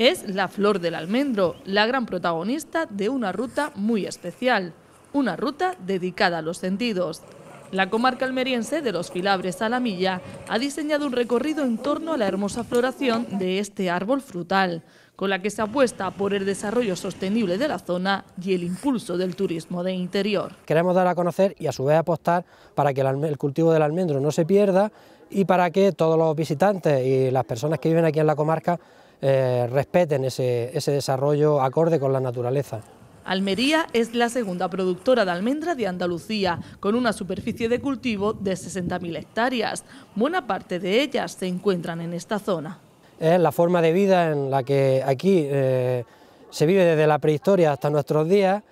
es la flor del almendro, la gran protagonista de una ruta muy especial, una ruta dedicada a los sentidos. La comarca almeriense de los Filabres a la Milla ha diseñado un recorrido en torno a la hermosa floración de este árbol frutal, con la que se apuesta por el desarrollo sostenible de la zona y el impulso del turismo de interior. Queremos dar a conocer y a su vez apostar para que el, cultivo del almendro no se pierda y para que todos los visitantes y las personas que viven aquí en la comarca eh, respeten ese, desarrollo acorde con la naturaleza. Almería es la segunda productora de almendras de Andalucía, con una superficie de cultivo de 60.000 hectáreas. Buena parte de ellas se encuentran en esta zona. Es la forma de vida en la que aquí eh, se vive desde la prehistoria hasta nuestros días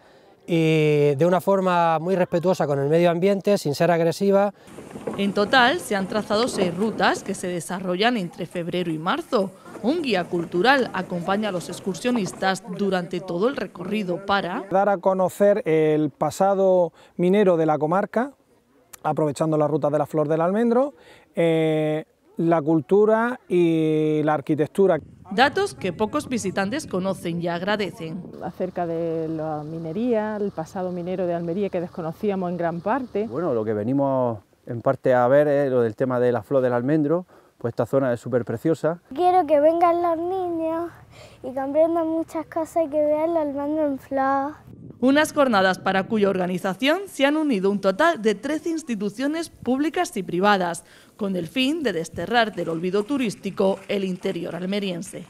y de una forma muy respetuosa con el medio ambiente, sin ser agresiva. En total se han trazado seis rutas que se desarrollan entre febrero y marzo. Un guía cultural acompaña a los excursionistas durante todo el recorrido para... Dar a conocer el pasado minero de la comarca, aprovechando la ruta de la Flor del Almendro, eh, la cultura y la arquitectura. Datos que pocos visitantes conocen y agradecen. Acerca de la minería, el pasado minero de Almería que desconocíamos en gran parte. Bueno, lo que venimos en parte a ver es lo del tema de la Flor del Almendro, pues esta zona es súper preciosa. Quiero que vengan los niños y comprendan muchas cosas y que vean los en flor". Unas jornadas para cuya organización se han unido un total de 13 instituciones públicas y privadas, con el fin de desterrar del olvido turístico el interior almeriense.